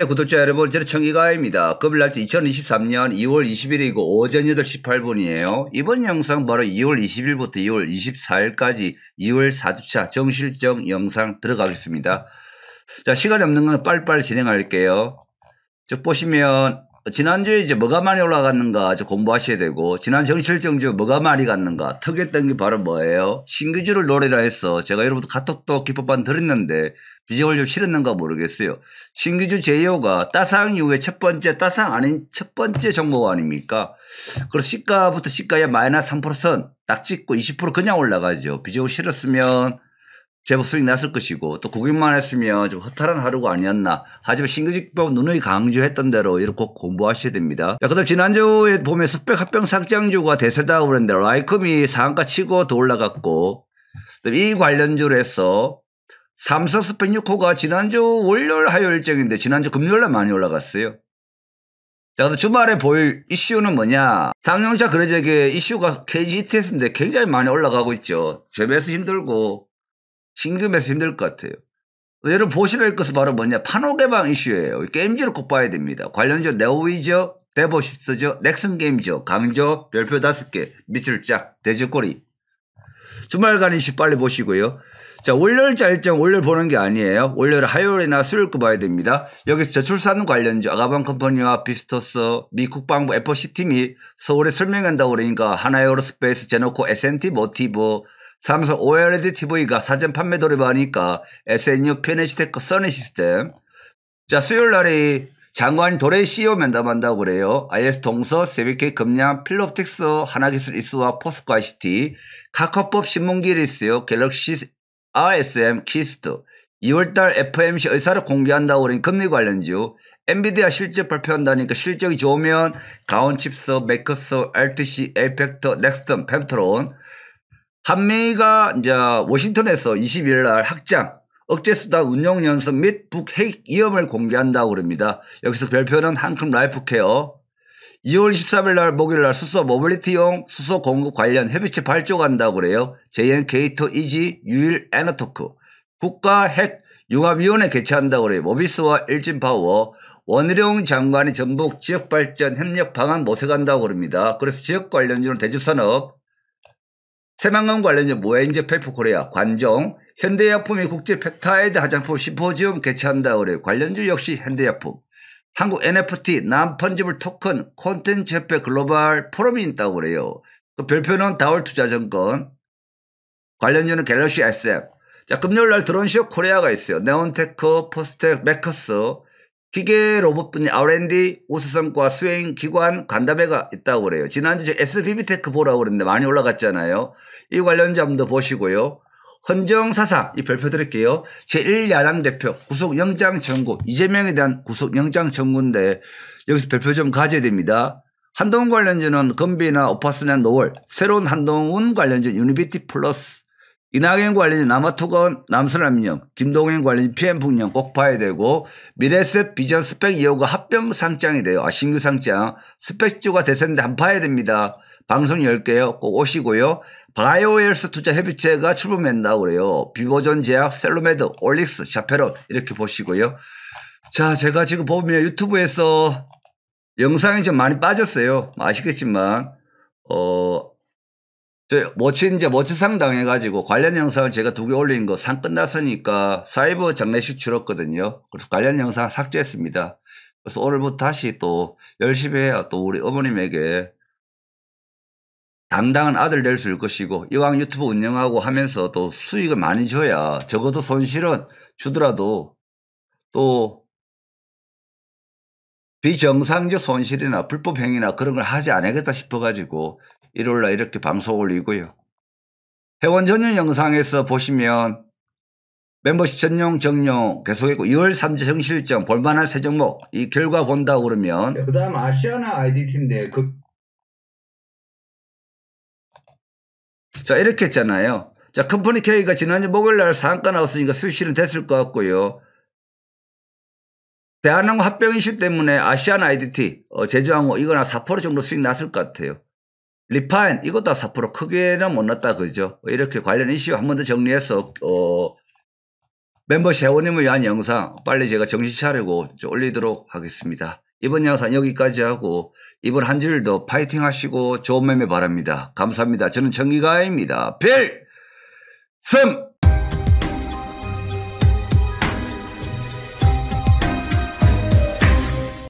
네, 구독자 여러분, 저는 청기가입니다. 금일 날짜 2023년 2월 20일이고 오전 8시 18분이에요. 이번 영상 바로 2월 20일부터 2월 24일까지 2월 4주차 정실정 영상 들어가겠습니다. 자, 시간이 없는 건 빨리빨리 진행할게요. 즉, 보시면 지난주에 이제 뭐가 많이 올라갔는가 저 공부하셔야 되고 지난 정실정주 뭐가 많이 갔는가 특이했던 게 바로 뭐예요? 신규주를 노래라 해서 제가 여러분들 카톡도 기법반 들었는데 비중을 좀 실었는가 모르겠어요. 신규주 제이오가 따상 이후에 첫 번째 따상 아닌 첫 번째 종목 아닙니까? 그래서 시가부터 시가에 마이너스 3 딱 찍고 20% 그냥 올라가죠. 비중을 실었으면 제법 수익 났을 것이고 또 고객만 했으면 좀 허탈한 하루가 아니었나 하지만 신규직법 누누이 강조했던 대로 이렇게 꼭 공부하셔야 됩니다. 그 다음 지난주에 보면 스펙 합병 상장주가 대세다 그랬는데 라이컴이 상한가 치고 더 올라갔고 이 관련주로 해서 삼성 스펙 6호가 지난주 월요일 화요일 정인데 지난주 금요일날 많이 올라갔어요. 자, 그래서 주말에 보일 이슈는 뭐냐? 상용차 그래저의 이슈가 KGTS인데 굉장히 많이 올라가고 있죠. 재배해서 힘들고 신금해서 힘들 것 같아요. 여러분 보시라 할 것은 바로 뭐냐 판호개방 이슈예요. 게임즈를 꼭 봐야 됩니다. 관련주 네오이저, 데보시스저, 넥슨게임즈 강저, 별표 다섯 개 밑줄 짝, 대주꼬리. 주말간 이슈 빨리 보시고요. 자 월요일자 일정 월요일 보는 게 아니에요. 월요일 하요일이나 수요일 거 봐야 됩니다. 여기서 저출산 관련주 아가방 컴퍼니와 비스토스 미 국방부 FOC팀이 서울에 설명한다고 그러니까 하나의 오로스페이스 제노코 S&T 모티브 사면서 OLED TV가 사전 판매 돌입하니까 SNU 피네시테크 써니 시스템. 자, 수요일 날이 장관 이 도래 CEO 면담한다고 그래요. IS 동서, 세비케 금량, 필롭틱스, 하나기술 이스와 포스과시티 카카오법 신문기 리스요, 갤럭시 RSM 키스트, 2월달 FMC 의사를 공개한다고 그러니 금리 관련주, 엔비디아 실적 발표한다니까 실적이 좋으면 가온칩스, 메커스, RTC, 에펙터, 넥스턴, 펜트론, 한미가 이제 워싱턴에서 20일 날 학장 억제수다 운용 연습 및 북핵 위험을 공개한다고 그럽니다. 여기서 별표는 한큼 라이프 케어 2월 1 3일날 목요일 날 수소 모빌리티용 수소 공급 관련 협의체 발족한다고 그래요. j n k 터 이지 유일 에너토크 국가 핵 융합위원회 개최한다고 그래요. 모비스와 일진파워 원희룡 장관이 전북 지역발전 협력 방안 모색한다고 그럽니다. 그래서 지역 관련주로 대주산업 새만금 관련주 모엔제 펠프 코리아, 관정, 현대약품이 국제 펩타이드 화장품 심포지움 개최한다 그래 관련주 역시 현대약품. 한국 NFT, 남펀지블 토큰, 콘텐츠 협회 글로벌 포럼이 있다고 그래요. 그 별표는 다월 투자증권. 관련주는 갤럭시 SF. 자, 금요일 날 드론쇼 코리아가 있어요. 네온테크, 포스텍, 메커스, 기계 로봇뿐이 R&D, 우수성과 수행 기관 간담회가 있다고 그래요. 지난주 에 SBB테크 보라고 그랬는데 많이 올라갔잖아요. 이관련자분도 보시고요. 헌정사상, 이 발표 드릴게요. 제1야당 대표 구속영장 청구, 이재명에 대한 구속영장 청구인데 여기서 발표 좀 가져야 됩니다. 한동훈 관련주는 건비나 오파스나 노월, 새로운 한동훈 관련주 유니비티 플러스, 이낙연 관련인 남아토건 남서남령 김동연 관련인 p m 풍령꼭 봐야 되고 미래셋 비전 스펙 2호가 합병 상장이 돼요. 아, 신규 상장. 스펙주가 대세인데 안봐야 됩니다. 방송 10개요. 꼭 오시고요. 바이오엘스 투자 협의체가 출범했고 그래요. 비보전 제약, 셀로메드, 올릭스, 샤페론 이렇게 보시고요. 자, 제가 지금 보면 유튜브에서 영상이 좀 많이 빠졌어요. 아시겠지만 어저 모친 이제 모친상 당해가지고 관련 영상을 제가 두 개 올린 거 상 끝났으니까 사이버 장례식 치렀거든요. 그래서 관련 영상 삭제했습니다. 그래서 오늘부터 다시 또 열심히 해야 또 우리 어머님에게 당당한 아들 될 수 있을 것이고 이왕 유튜브 운영하고 하면서 또 수익을 많이 줘야 적어도 손실은 주더라도 또 비정상적 손실이나 불법 행위나 그런 걸 하지 않겠다 싶어가지고 일요일 날 이렇게 방송 올리고요. 회원 전용 영상에서 보시면 멤버십 전용 정용 계속했고 2월 3주 정실정 볼만한 세 종목 이 결과 본다고 그러면 그 다음 아시아나 아이디티인데 그... 자 이렇게 했잖아요. 자 컴퍼니 K가 지난주 목요일 날 상한가 나왔으니까 수시는 됐을 것 같고요. 대한항공 합병 이슈 때문에 아시아나 IDT, 어, 제주항공 이거나 4% 정도 수익 났을 것 같아요. 리파인 이것도 4% 크게는 못 넣었다 그죠 이렇게 관련 이슈 한 번 더 정리해서 어, 멤버 세원님을 위한 영상 빨리 제가 정신 차리고 올리도록 하겠습니다 이번 영상 여기까지 하고 이번 한 주일 더 파이팅 하시고 좋은 매매 바랍니다 감사합니다 저는 정기가입니다 필! 씀!